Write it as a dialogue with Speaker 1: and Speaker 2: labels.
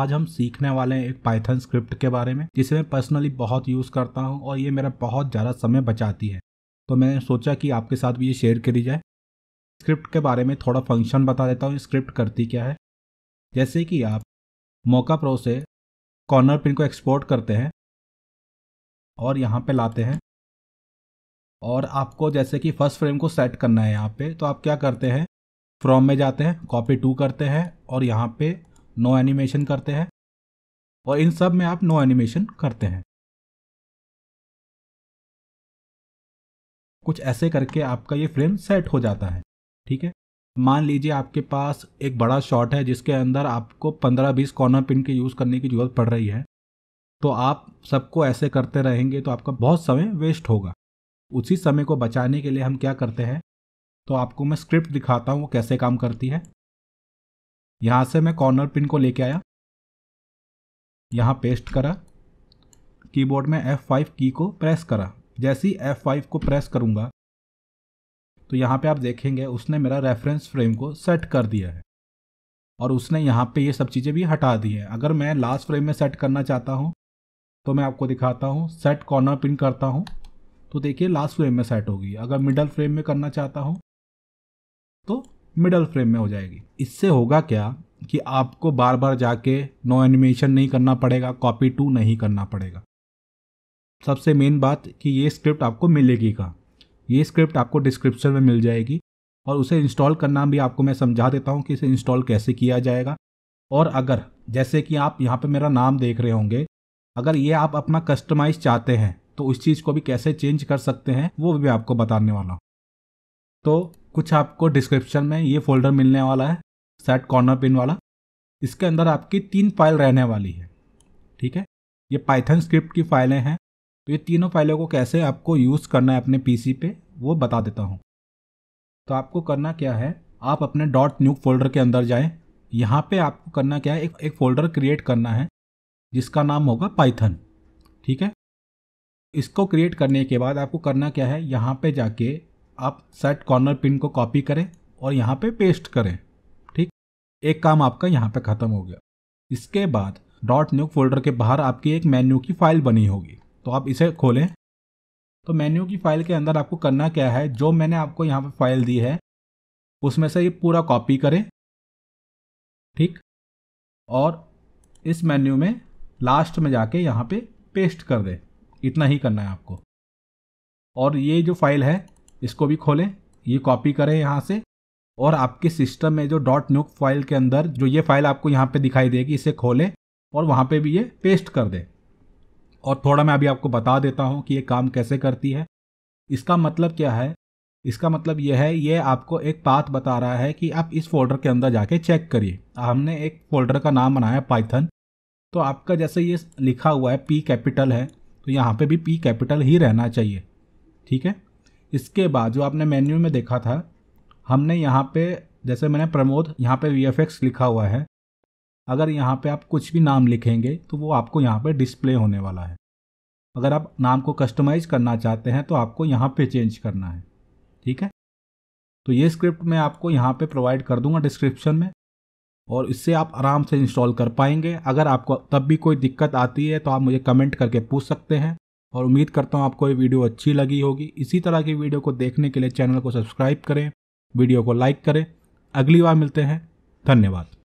Speaker 1: आज हम सीखने वाले हैं एक पाइथन स्क्रिप्ट के बारे में जिसे मैं पर्सनली बहुत यूज़ करता हूँ और ये मेरा बहुत ज़्यादा समय बचाती है तो मैंने सोचा कि आपके साथ भी ये शेयर करी जाए स्क्रिप्ट के बारे में थोड़ा फंक्शन बता देता हूँ स्क्रिप्ट करती क्या है जैसे कि आप मौका प्रो से कॉर्नर पिन को एक्सपोर्ट करते हैं और यहाँ पर लाते हैं और आपको जैसे कि फर्स्ट फ्रेम को सेट करना है यहाँ पे तो आप क्या करते हैं फ्रॉम में जाते हैं कॉपी टू करते हैं और यहाँ पे नो एनिमेशन करते हैं और इन सब में आप नो एनिमेशन करते हैं कुछ ऐसे करके आपका ये फ्रेम सेट हो जाता है ठीक है मान लीजिए आपके पास एक बड़ा शॉट है जिसके अंदर आपको 15-20 कॉर्नर पिन के यूज़ करने की ज़रूरत पड़ रही है तो आप सबको ऐसे करते रहेंगे तो आपका बहुत समय वेस्ट होगा उसी समय को बचाने के लिए हम क्या करते हैं तो आपको मैं स्क्रिप्ट दिखाता हूँ वो कैसे काम करती है यहाँ से मैं कॉर्नर पिन को लेके आया यहाँ पेस्ट करा कीबोर्ड में F5 की को प्रेस करा जैसे ही F5 को प्रेस करूँगा तो यहाँ पे आप देखेंगे उसने मेरा रेफरेंस फ्रेम को सेट कर दिया है और उसने यहाँ पे ये सब चीज़ें भी हटा दी है अगर मैं लास्ट फ्रेम में सेट करना चाहता हूँ तो मैं आपको दिखाता हूँ सेट कॉर्नर पिन करता हूँ तो देखिए लास्ट फ्रेम में सेट होगी अगर मिडल फ्रेम में करना चाहता हूँ तो मिडल फ्रेम में हो जाएगी इससे होगा क्या कि आपको बार बार जाके नो एनिमेशन नहीं करना पड़ेगा कॉपी टू नहीं करना पड़ेगा सबसे मेन बात कि ये स्क्रिप्ट आपको मिलेगी कहाँ ये स्क्रिप्ट आपको डिस्क्रिप्शन में मिल जाएगी और उसे इंस्टॉल करना भी आपको मैं समझा देता हूँ कि इसे इंस्टॉल कैसे किया जाएगा और अगर जैसे कि आप यहाँ पर मेरा नाम देख रहे होंगे अगर ये आप अपना कस्टमाइज चाहते हैं तो उस चीज़ को भी कैसे चेंज कर सकते हैं वो भी मैं आपको बताने वाला हूँ तो कुछ आपको डिस्क्रिप्शन में ये फोल्डर मिलने वाला है सेट कॉर्नर पिन वाला इसके अंदर आपकी तीन फाइल रहने वाली है ठीक है ये पाइथन स्क्रिप्ट की फाइलें हैं तो ये तीनों फाइलों को कैसे आपको यूज़ करना है अपने पीसी पे वो बता देता हूँ तो आपको करना क्या है आप अपने डॉट न्यू फोल्डर के अंदर जाएं यहाँ पे आपको करना क्या है एक एक फोल्डर क्रिएट करना है जिसका नाम होगा पाइथन ठीक है इसको क्रिएट करने के बाद आपको करना क्या है यहाँ पे जाके आप सेट कॉर्नर पिन को कॉपी करें और यहाँ पे पेस्ट करें ठीक एक काम आपका यहाँ पे ख़त्म हो गया इसके बाद डॉट न्यू फोल्डर के बाहर आपकी एक मेन्यू की फ़ाइल बनी होगी तो आप इसे खोलें तो मेन्यू की फ़ाइल के अंदर आपको करना क्या है जो मैंने आपको यहाँ पर फाइल दी है उसमें से ये पूरा कॉपी करें ठीक और इस मेन्यू में लास्ट में जाके यहाँ पे पेस्ट कर दें इतना ही करना है आपको और ये जो फाइल है इसको भी खोलें ये कॉपी करें यहाँ से और आपके सिस्टम में जो डॉट न्यूक फाइल के अंदर जो ये फाइल आपको यहाँ पे दिखाई देगी इसे खोलें और वहाँ पे भी ये पेस्ट कर दें और थोड़ा मैं अभी आपको बता देता हूँ कि ये काम कैसे करती है इसका मतलब क्या है इसका मतलब यह है ये आपको एक पाथ बता रहा है कि आप इस फोल्डर के अंदर जाके चेक करिए हमने एक फोल्डर का नाम बनाया पाइथन तो आपका जैसे ये लिखा हुआ है पी कैपिटल है तो यहाँ पे भी पी कैपिटल ही रहना चाहिए ठीक है इसके बाद जो आपने मेन्यू में देखा था हमने यहाँ पे जैसे मैंने प्रमोद यहाँ पे वी लिखा हुआ है अगर यहाँ पे आप कुछ भी नाम लिखेंगे तो वो आपको यहाँ पे डिस्प्ले होने वाला है अगर आप नाम को कस्टमाइज़ करना चाहते हैं तो आपको यहाँ पे चेंज करना है ठीक है तो ये स्क्रिप्ट मैं आपको यहाँ पे प्रोवाइड कर दूंगा डिस्क्रिप्शन में और इससे आप आराम से इंस्टॉल कर पाएंगे अगर आपको तब भी कोई दिक्कत आती है तो आप मुझे कमेंट करके पूछ सकते हैं और उम्मीद करता हूँ आपको ये वीडियो अच्छी लगी होगी इसी तरह की वीडियो को देखने के लिए चैनल को सब्सक्राइब करें वीडियो को लाइक करें अगली बार मिलते हैं धन्यवाद